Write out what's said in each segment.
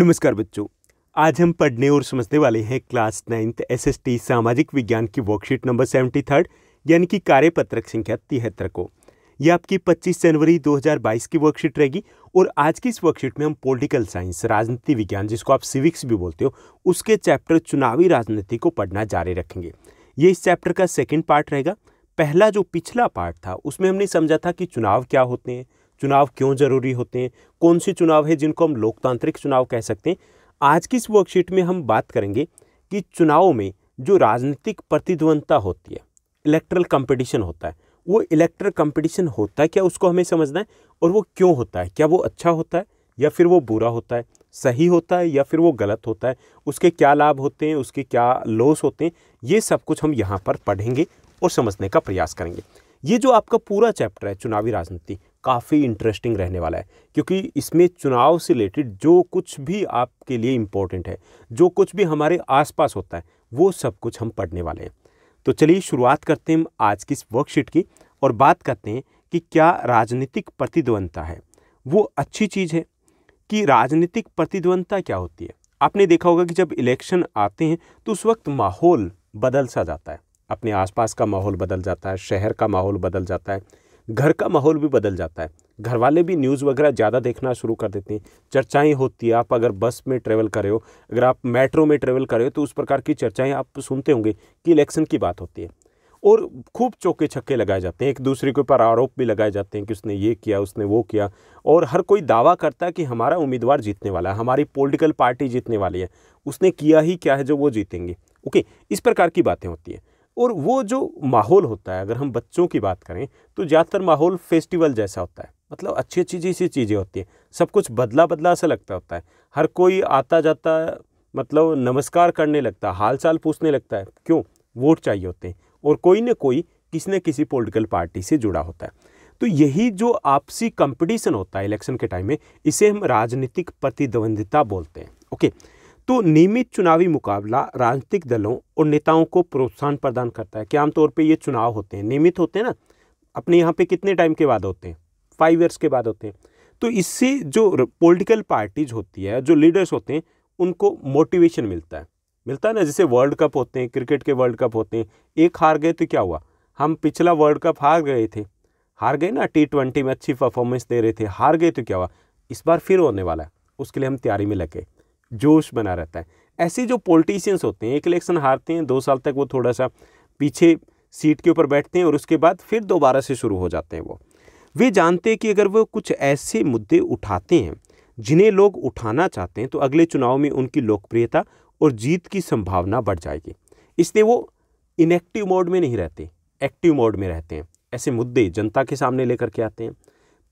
नमस्कार बच्चों आज हम पढ़ने और समझने वाले हैं क्लास नाइन्थ एसएसटी सामाजिक विज्ञान की वर्कशीट नंबर सेवेंटी थर्ड यानी कि कार्यपत्रक संख्या तिहत्तर को यह आपकी 25 जनवरी 2022 की वर्कशीट रहेगी और आज की इस वर्कशीट में हम पॉलिटिकल साइंस राजनीति विज्ञान जिसको आप सिविक्स भी बोलते हो उसके चैप्टर चुनावी राजनीति को पढ़ना जारी रखेंगे ये इस चैप्टर का सेकेंड पार्ट रहेगा पहला जो पिछला पार्ट था उसमें हमने समझा था कि चुनाव क्या होते हैं चुनाव क्यों ज़रूरी होते हैं कौन से चुनाव है जिनको हम लोकतांत्रिक चुनाव कह सकते हैं आज की इस वर्कशीट में हम बात करेंगे कि चुनाव में जो राजनीतिक प्रतिद्वंदता होती है इलेक्ट्रल कंपटीशन होता है वो इलेक्ट्रल कंपटीशन होता है क्या उसको हमें समझना है और वो क्यों होता है क्या वो अच्छा होता है या फिर वो बुरा होता है सही होता है या फिर वो गलत होता है उसके क्या लाभ होते हैं उसके क्या लॉस होते हैं ये सब कुछ हम यहाँ पर पढ़ेंगे और समझने का प्रयास करेंगे ये जो आपका पूरा चैप्टर है चुनावी राजनीति काफ़ी इंटरेस्टिंग रहने वाला है क्योंकि इसमें चुनाव से रिलेटेड जो कुछ भी आपके लिए इम्पोर्टेंट है जो कुछ भी हमारे आसपास होता है वो सब कुछ हम पढ़ने वाले हैं तो चलिए शुरुआत करते हैं आज की इस वर्कशीट की और बात करते हैं कि क्या राजनीतिक प्रतिद्वंदता है वो अच्छी चीज़ है कि राजनीतिक प्रतिद्वंदता क्या होती है आपने देखा होगा कि जब इलेक्शन आते हैं तो उस वक्त माहौल बदल सा जाता है अपने आसपास का माहौल बदल जाता है शहर का माहौल बदल जाता है घर का माहौल भी बदल जाता है घर वाले भी न्यूज़ वगैरह ज़्यादा देखना शुरू कर देते हैं चर्चाएं होती है आप अगर बस में ट्रेवल कर रहे हो अगर आप मेट्रो में ट्रेवल कर रहे हो तो उस प्रकार की चर्चाएं आप सुनते होंगे कि इलेक्शन की बात होती है और खूब चौके छक्के लगाए जाते हैं एक दूसरे के ऊपर आरोप भी लगाए जाते हैं कि उसने ये किया उसने वो किया और हर कोई दावा करता है कि हमारा उम्मीदवार जीतने वाला है हमारी पॉलिटिकल पार्टी जीतने वाली है उसने किया ही क्या है जो वो जीतेंगे ओके इस प्रकार की बातें होती हैं और वो जो माहौल होता है अगर हम बच्चों की बात करें तो ज़्यादातर माहौल फेस्टिवल जैसा होता है मतलब अच्छी अच्छी जैसी चीज़ें होती हैं सब कुछ बदला बदला सा लगता होता है हर कोई आता जाता मतलब नमस्कार करने लगता है हाल चाल पूछने लगता है क्यों वोट चाहिए होते हैं और कोई ना कोई किसी न किसी पोलिटिकल पार्टी से जुड़ा होता है तो यही जो आपसी कंपटीशन होता है इलेक्शन के टाइम में इसे हम राजनीतिक प्रतिद्वंदिता बोलते हैं ओके okay. तो नियमित चुनावी मुकाबला राजनीतिक दलों और नेताओं को प्रोत्साहन प्रदान करता है कि आमतौर पर ये चुनाव होते हैं नियमित होते हैं ना अपने यहाँ पे कितने टाइम के बाद होते हैं फाइव ईयर्स के बाद होते हैं तो इससे जो पॉलिटिकल पार्टीज होती है जो लीडर्स होते हैं उनको मोटिवेशन मिलता है मिलता है ना जैसे वर्ल्ड कप होते हैं क्रिकेट के वर्ल्ड कप होते हैं एक हार गए तो क्या हुआ हम पिछला वर्ल्ड कप हार गए थे हार गए ना टी ट्वेंटी में अच्छी परफॉर्मेंस दे रहे थे हार गए तो क्या हुआ इस बार फिर होने वाला है उसके लिए हम तैयारी में लगे जोश बना रहता है ऐसे जो पॉलिटिशियंस होते हैं एक इलेक्शन हारते हैं दो साल तक वो थोड़ा सा पीछे सीट के ऊपर बैठते हैं और उसके बाद फिर दोबारा से शुरू हो जाते हैं वो वे जानते हैं कि अगर वो कुछ ऐसे मुद्दे उठाते हैं जिन्हें लोग उठाना चाहते हैं तो अगले चुनाव में उनकी लोकप्रियता और जीत की संभावना बढ़ जाएगी इसलिए वो इनएक्टिव मोड में नहीं रहते एक्टिव मोड में रहते हैं ऐसे मुद्दे जनता के सामने लेकर के आते हैं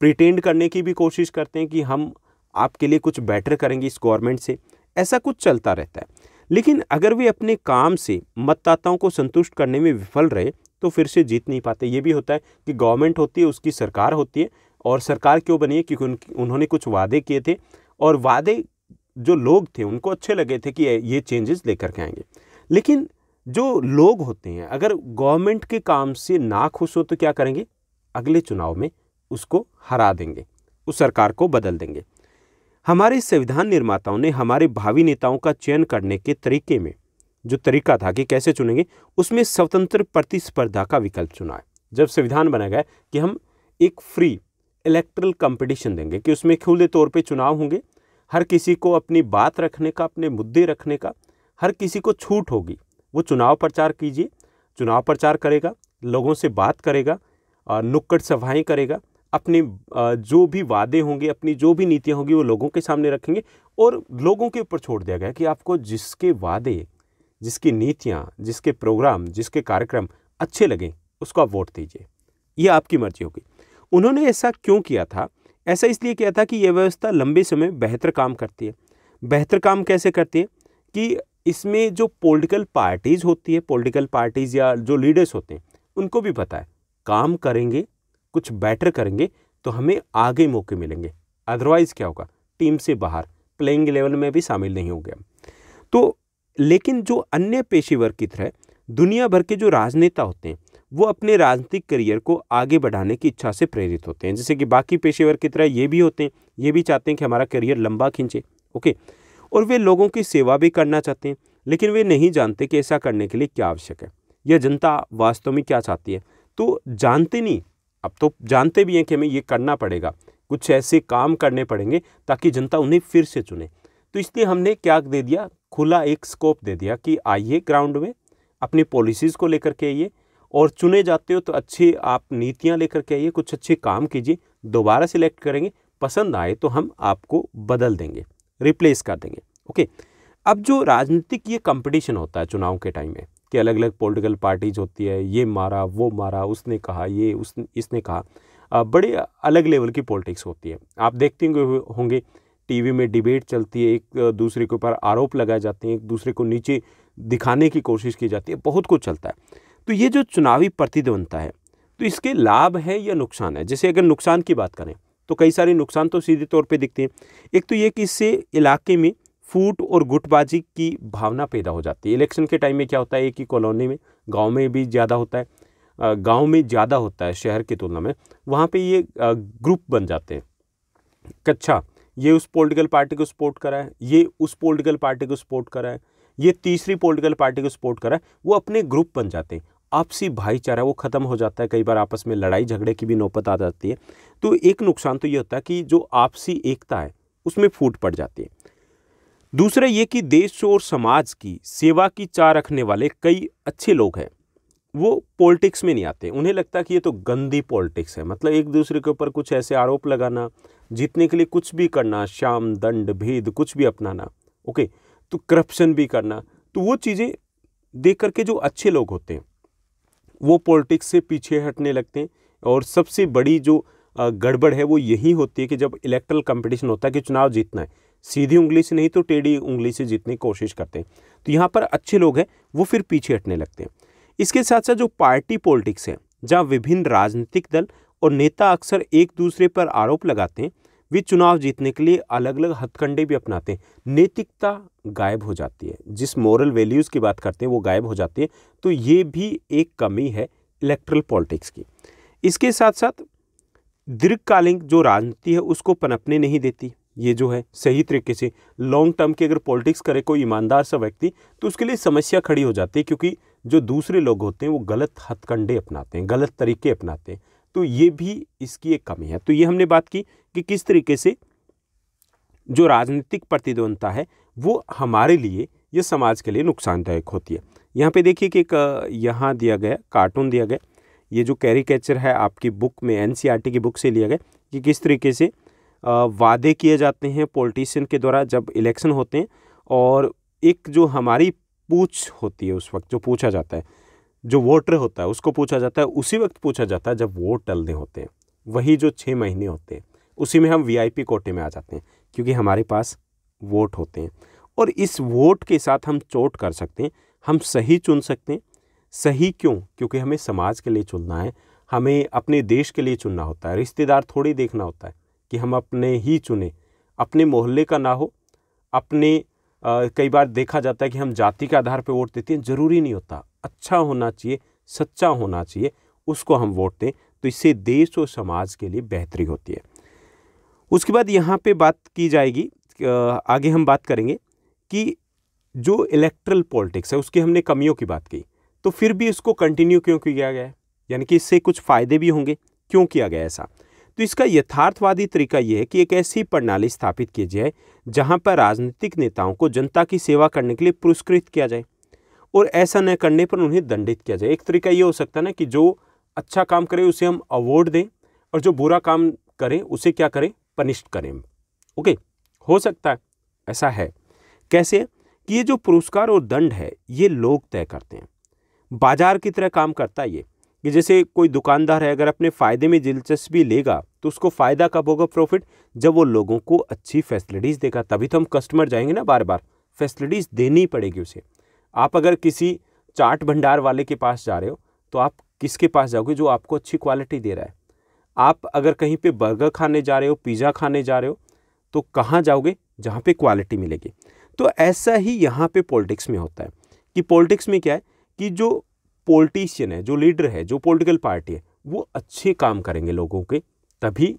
प्रिटेंड करने की भी कोशिश करते हैं कि हम आपके लिए कुछ बेटर करेंगी इस गवर्नमेंट से ऐसा कुछ चलता रहता है लेकिन अगर वे अपने काम से मतदाताओं को संतुष्ट करने में विफल रहे तो फिर से जीत नहीं पाते ये भी होता है कि गवर्नमेंट होती है उसकी सरकार होती है और सरकार क्यों बनी है क्योंकि उन्होंने कुछ वादे किए थे और वादे जो लोग थे उनको अच्छे लगे थे कि ये चेंजेस लेकर के आएंगे लेकिन जो लोग होते हैं अगर गवर्नमेंट के काम से ना खुश हो तो क्या करेंगे अगले चुनाव में उसको हरा देंगे उस सरकार को बदल देंगे हमारे संविधान निर्माताओं ने हमारे भावी नेताओं का चयन करने के तरीके में जो तरीका था कि कैसे चुनेंगे उसमें स्वतंत्र प्रतिस्पर्धा का विकल्प चुना है जब संविधान बनाया गया कि हम एक फ्री इलेक्ट्रल कंपटीशन देंगे कि उसमें खुले तौर पे चुनाव होंगे हर किसी को अपनी बात रखने का अपने मुद्दे रखने का हर किसी को छूट होगी वो चुनाव प्रचार कीजिए चुनाव प्रचार करेगा लोगों से बात करेगा और नुक्कड़ सभाएं करेगा अपने जो भी वादे होंगे अपनी जो भी नीतियाँ होंगी वो लोगों के सामने रखेंगे और लोगों के ऊपर छोड़ दिया गया कि आपको जिसके वादे जिसकी नीतियाँ जिसके प्रोग्राम जिसके कार्यक्रम अच्छे लगें उसको आप वोट दीजिए यह आपकी मर्जी होगी उन्होंने ऐसा क्यों किया था ऐसा इसलिए किया था कि यह व्यवस्था लंबे समय बेहतर काम करती है बेहतर काम कैसे करती है कि इसमें जो पॉलिटिकल पार्टीज़ होती है पॉलिटिकल पार्टीज़ या जो लीडर्स होते हैं उनको भी पता है काम करेंगे कुछ बैटर करेंगे तो हमें आगे मौके मिलेंगे अदरवाइज़ क्या होगा टीम से बाहर प्लेइंग लेवल में भी शामिल नहीं हो गया तो लेकिन जो अन्य पेशेवर की तरह दुनिया भर के जो राजनेता होते हैं वो अपने राजनीतिक करियर को आगे बढ़ाने की इच्छा से प्रेरित होते हैं जैसे कि बाकी पेशेवर की तरह ये भी होते हैं ये भी चाहते हैं कि हमारा करियर लंबा खींचे ओके और वे लोगों की सेवा भी करना चाहते हैं लेकिन वे नहीं जानते कि ऐसा करने के लिए क्या आवश्यक है या जनता वास्तव में क्या चाहती है तो जानते नहीं अब तो जानते भी हैं कि हमें ये करना पड़ेगा कुछ ऐसे काम करने पड़ेंगे ताकि जनता उन्हें फिर से चुने तो इसलिए हमने क्या दे दिया खुला एक स्कोप दे दिया कि आइए ग्राउंड में अपनी पॉलिसीज़ को लेकर के आइए और चुने जाते हो तो अच्छी आप नीतियाँ लेकर के आइए कुछ अच्छे काम कीजिए दोबारा सिलेक्ट करेंगे पसंद आए तो हम आपको बदल देंगे रिप्लेस कर देंगे ओके अब जो राजनीतिक ये कंपटीशन होता है चुनाव के टाइम में कि अलग अलग पॉलिटिकल पार्टीज होती है ये मारा वो मारा उसने कहा ये उस इसने कहा बड़े अलग लेवल की पॉलिटिक्स होती है आप देखते होंगे टीवी में डिबेट चलती है एक दूसरे के ऊपर आरोप लगाए जाते हैं एक दूसरे को नीचे दिखाने की कोशिश की जाती है बहुत कुछ चलता है तो ये जो चुनावी प्रतिद्वंदता है तो इसके लाभ है या नुकसान है जैसे अगर नुकसान की बात करें तो कई सारे नुकसान तो सीधे तौर पे दिखते हैं एक तो ये कि इससे इलाके में फूट और गुटबाजी की भावना पैदा हो जाती है इलेक्शन के टाइम में क्या होता है एक ही कॉलोनी में गांव में भी ज़्यादा होता है गांव में ज़्यादा होता है शहर की तुलना में वहाँ पे ये ग्रुप बन जाते हैं कच्छा ये उस पॉलिटिकल पार्टी को सपोर्ट करा है ये उस पॉलिटिकल पार्टी को सपोर्ट करा है ये तीसरी पॉलिटिकल पार्टी को सपोर्ट करा है वो अपने ग्रुप बन जाते हैं आपसी भाईचारा वो ख़त्म हो जाता है कई बार आपस में लड़ाई झगड़े की भी नौबत आ जाती है तो एक नुकसान तो ये होता है कि जो आपसी एकता है उसमें फूट पड़ जाती है दूसरा ये कि देश और समाज की सेवा की चाह रखने वाले कई अच्छे लोग हैं वो पॉलिटिक्स में नहीं आते उन्हें लगता कि ये तो गंदी पॉलिटिक्स है मतलब एक दूसरे के ऊपर कुछ ऐसे आरोप लगाना जीतने के लिए कुछ भी करना शाम दंड भेद कुछ भी अपनाना ओके तो करप्शन भी करना तो वो चीज़ें देख करके जो अच्छे लोग होते हैं वो पॉलिटिक्स से पीछे हटने लगते हैं और सबसे बड़ी जो गड़बड़ है वो यही होती है कि जब इलेक्ट्रल कंपटीशन होता है कि चुनाव जीतना है सीधी उंगली से नहीं तो टेढ़ी उंगली से जीतने की कोशिश करते हैं तो यहाँ पर अच्छे लोग हैं वो फिर पीछे हटने लगते हैं इसके साथ साथ जो पार्टी पॉलिटिक्स है जहाँ विभिन्न राजनीतिक दल और नेता अक्सर एक दूसरे पर आरोप लगाते हैं वे चुनाव जीतने के लिए अलग अलग हथकंडे भी अपनाते हैं नैतिकता गायब हो जाती है जिस मॉरल वैल्यूज़ की बात करते हैं वो गायब हो जाती है तो ये भी एक कमी है इलेक्ट्रल पॉलिटिक्स की इसके साथ साथ दीर्घकालीन जो राजनीति है उसको पनपने नहीं देती ये जो है सही तरीके से लॉन्ग टर्म की अगर पॉलिटिक्स करे कोई ईमानदार सा व्यक्ति तो उसके लिए समस्या खड़ी हो जाती है क्योंकि जो दूसरे लोग होते हैं वो गलत हथकंडे अपनाते हैं गलत तरीके अपनाते हैं तो ये भी इसकी एक कमी है तो ये हमने बात की कि किस तरीके से जो राजनीतिक प्रतिद्वंदता है वो हमारे लिए ये समाज के लिए नुकसानदायक होती है यहाँ पे देखिए कि एक यहाँ दिया गया कार्टून दिया गया ये जो कैरिकेचर है आपकी बुक में एन e की बुक से लिया गया कि किस तरीके से वादे किए जाते हैं पॉलिटिशियन के द्वारा जब इलेक्शन होते हैं और एक जो हमारी पूछ होती है उस वक्त जो पूछा जाता है जो वोटर होता है उसको पूछा जाता है उसी वक्त पूछा जाता है जब वोट डलने होते हैं वही जो छः महीने होते हैं उसी में हम वीआईपी कोटे में आ जाते हैं क्योंकि हमारे पास वोट होते हैं और इस वोट के साथ हम चोट कर सकते हैं हम सही चुन सकते हैं सही क्यों क्योंकि हमें समाज के लिए चुनना है हमें अपने देश के लिए चुनना होता है रिश्तेदार थोड़ी देखना होता है कि हम अपने ही चुने अपने मोहल्ले का ना हो अपने आ, कई बार देखा जाता है कि हम जाति के आधार पर वोट देते हैं ज़रूरी नहीं होता अच्छा होना चाहिए सच्चा होना चाहिए उसको हम वोट दें तो इससे देश और समाज के लिए बेहतरी होती है उसके बाद यहाँ पे बात की जाएगी आगे हम बात करेंगे कि जो इलेक्ट्रल पॉलिटिक्स है उसकी हमने कमियों की बात की तो फिर भी इसको कंटिन्यू क्यों किया गया है यानी कि इससे कुछ फ़ायदे भी होंगे क्यों किया गया ऐसा तो इसका यथार्थवादी तरीका यह है कि एक ऐसी प्रणाली स्थापित की जाए जहां पर राजनीतिक नेताओं को जनता की सेवा करने के लिए पुरस्कृत किया जाए और ऐसा न करने पर उन्हें दंडित किया जाए एक तरीका ये हो सकता है ना कि जो अच्छा काम करे उसे हम अवॉर्ड दें और जो बुरा काम करें उसे क्या करें पनिश्ड करें ओके हो सकता है ऐसा है कैसे कि ये जो पुरस्कार और दंड है ये लोग तय करते हैं बाजार की तरह काम करता है ये कि जैसे कोई दुकानदार है अगर अपने फ़ायदे में दिलचस्पी लेगा तो उसको फ़ायदा कब होगा प्रॉफिट जब वो लोगों को अच्छी फैसिलिटीज़ देगा तभी तो हम कस्टमर जाएंगे ना बार बार फैसिलिटीज़ देनी पड़ेगी उसे आप अगर किसी चाट भंडार वाले के पास जा रहे हो तो आप किसके पास जाओगे जो आपको अच्छी क्वालिटी दे रहा है आप अगर कहीं पर बर्गर खाने जा रहे हो पिज़्ज़ा खाने जा रहे हो तो कहाँ जाओगे जहाँ पर क्वालिटी मिलेगी तो ऐसा ही यहाँ पर पॉलिटिक्स में होता है कि पॉलिटिक्स में क्या है कि जो पोलिटिशियन है जो लीडर है जो पॉलिटिकल पार्टी है वो अच्छे काम करेंगे लोगों के तभी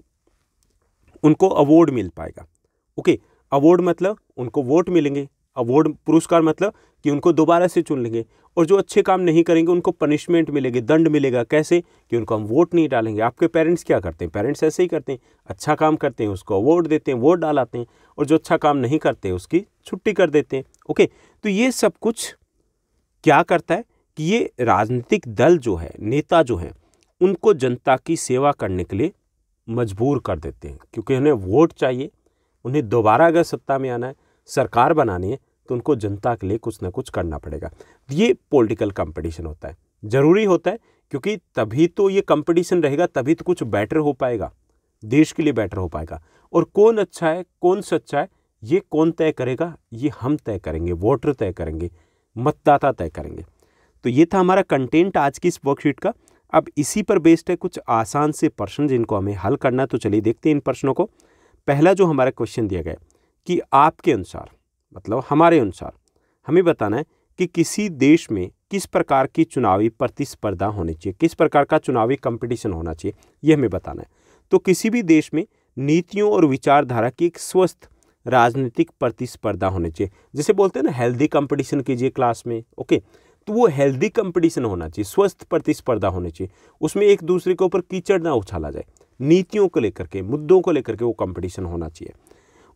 उनको अवार्ड मिल पाएगा ओके अवार्ड मतलब उनको वोट मिलेंगे अवार्ड पुरस्कार मतलब कि उनको दोबारा से चुन लेंगे और जो अच्छे काम नहीं करेंगे उनको पनिशमेंट मिलेगी दंड मिलेगा कैसे कि उनको हम वोट नहीं डालेंगे आपके पेरेंट्स क्या करते हैं पेरेंट्स ऐसे ही करते हैं अच्छा काम करते हैं उसको अवार्ड देते हैं वोट डालाते हैं और जो अच्छा काम नहीं करते उसकी छुट्टी कर देते हैं ओके तो ये सब कुछ क्या करता है कि ये राजनीतिक दल जो है नेता जो हैं उनको जनता की सेवा करने के लिए मजबूर कर देते हैं क्योंकि उन्हें वोट चाहिए उन्हें दोबारा अगर सत्ता में आना है सरकार बनानी है तो उनको जनता के लिए कुछ ना कुछ करना पड़ेगा ये पॉलिटिकल कंपटीशन होता है ज़रूरी होता है क्योंकि तभी तो ये कंपटीशन रहेगा तभी तो कुछ बेटर हो पाएगा देश के लिए बेटर हो पाएगा और कौन अच्छा है कौन सच्चा है ये कौन तय करेगा ये हम तय करेंगे वोटर तय करेंगे मतदाता तय करेंगे तो ये था हमारा कंटेंट आज की इस वर्कशीट का अब इसी पर बेस्ड है कुछ आसान से प्रश्न जिनको हमें हल करना है तो चलिए देखते हैं इन प्रश्नों को पहला जो हमारा क्वेश्चन दिया गया कि आपके अनुसार मतलब हमारे अनुसार हमें बताना है कि किसी देश में किस प्रकार की चुनावी प्रतिस्पर्धा होनी चाहिए किस प्रकार का चुनावी कंपटीशन होना चाहिए ये हमें बताना है तो किसी भी देश में नीतियों और विचारधारा की एक स्वस्थ राजनीतिक प्रतिस्पर्धा होनी चाहिए जिसे बोलते हैं ना हेल्दी कंपटीशन कीजिए क्लास में ओके तो वो हेल्दी कंपटीशन होना चाहिए स्वस्थ प्रतिस्पर्धा होनी चाहिए उसमें एक दूसरे के ऊपर कीचड़ ना उछाला जाए नीतियों को लेकर के मुद्दों को लेकर के वो कंपटीशन होना चाहिए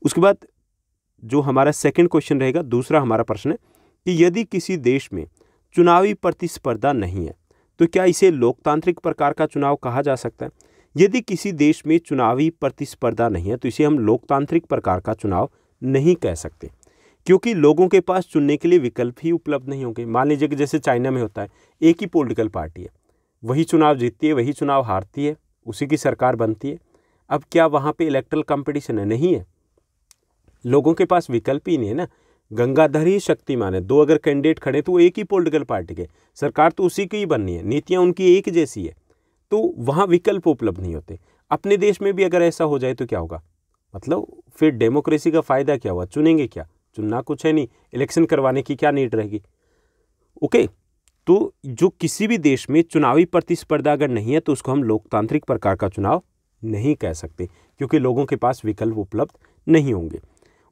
उसके बाद जो हमारा सेकंड क्वेश्चन रहेगा दूसरा हमारा प्रश्न है कि यदि किसी देश में चुनावी प्रतिस्पर्धा नहीं है तो क्या इसे लोकतांत्रिक प्रकार का चुनाव कहा जा सकता है यदि किसी देश में चुनावी प्रतिस्पर्धा नहीं है तो इसे हम लोकतांत्रिक प्रकार का चुनाव नहीं कह सकते क्योंकि लोगों के पास चुनने के लिए विकल्प ही उपलब्ध नहीं होंगे मान लीजिए कि जैसे चाइना में होता है एक ही पॉलिटिकल पार्टी है वही चुनाव जीतती है वही चुनाव हारती है उसी की सरकार बनती है अब क्या वहाँ पे इलेक्ट्रल कंपटीशन है नहीं है लोगों के पास विकल्प ही नहीं है ना गंगाधर ही शक्तिमान है दो अगर कैंडिडेट खड़े तो वो एक ही पॉलिटिकल पार्टी के सरकार तो उसी की ही बननी है नीतियाँ उनकी एक जैसी है तो वहाँ विकल्प उपलब्ध नहीं होते अपने देश में भी अगर ऐसा हो जाए तो क्या होगा मतलब फिर डेमोक्रेसी का फ़ायदा क्या हुआ चुनेंगे क्या चुनना कुछ है नहीं इलेक्शन करवाने की क्या नीड रहेगी ओके तो जो किसी भी देश में चुनावी प्रतिस्पर्धा अगर नहीं है तो उसको हम लोकतांत्रिक प्रकार का चुनाव नहीं कह सकते क्योंकि लोगों के पास विकल्प उपलब्ध नहीं होंगे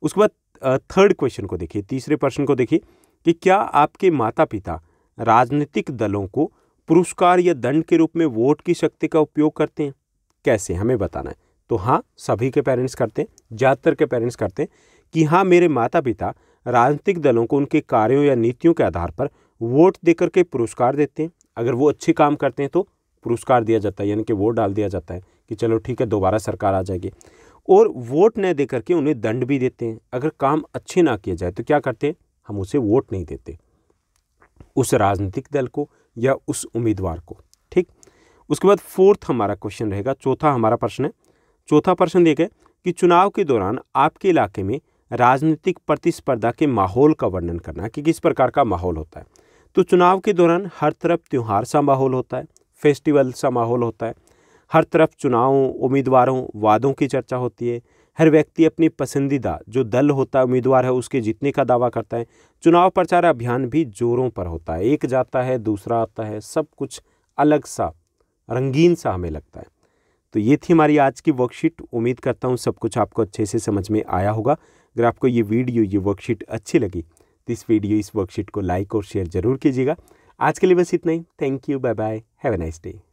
उसके बाद थर्ड क्वेश्चन को देखिए तीसरे प्रश्न को देखिए कि क्या आपके माता पिता राजनीतिक दलों को पुरस्कार या दंड के रूप में वोट की शक्ति का उपयोग करते हैं कैसे हमें बताना है तो हाँ सभी के पेरेंट्स करते हैं ज़्यादातर के पेरेंट्स करते हैं कि हाँ मेरे माता पिता राजनीतिक दलों को उनके कार्यों या नीतियों के आधार पर वोट देकर के पुरस्कार देते हैं अगर वो अच्छे काम करते हैं तो पुरस्कार दिया जाता है यानी कि वोट डाल दिया जाता है कि चलो ठीक है दोबारा सरकार आ जाएगी और वोट न दे करके उन्हें दंड भी देते हैं अगर काम अच्छे ना किया जाए तो क्या करते हैं हम उसे वोट नहीं देते उस राजनीतिक दल को या उस उम्मीदवार को ठीक उसके बाद फोर्थ हमारा क्वेश्चन रहेगा चौथा हमारा प्रश्न है चौथा प्रश्न देखें कि चुनाव के दौरान आपके इलाके में राजनीतिक प्रतिस्पर्धा के माहौल का वर्णन करना कि किस प्रकार का माहौल होता है तो चुनाव के दौरान हर तरफ त्यौहार सा माहौल होता है फेस्टिवल सा माहौल होता है हर तरफ चुनावों उम्मीदवारों वादों की चर्चा होती है हर व्यक्ति अपनी पसंदीदा जो दल होता है उम्मीदवार है उसके जीतने का दावा करता है चुनाव प्रचार अभियान भी जोरों पर होता है एक जाता है दूसरा आता है सब कुछ अलग सा रंगीन सा हमें लगता है तो ये थी हमारी आज की वर्कशीट उम्मीद करता हूँ सब कुछ आपको अच्छे से समझ में आया होगा अगर आपको ये वीडियो ये वर्कशीट अच्छी लगी तो इस वीडियो इस वर्कशीट को लाइक और शेयर ज़रूर कीजिएगा आज के लिए बस इतना ही thank you bye bye have a nice day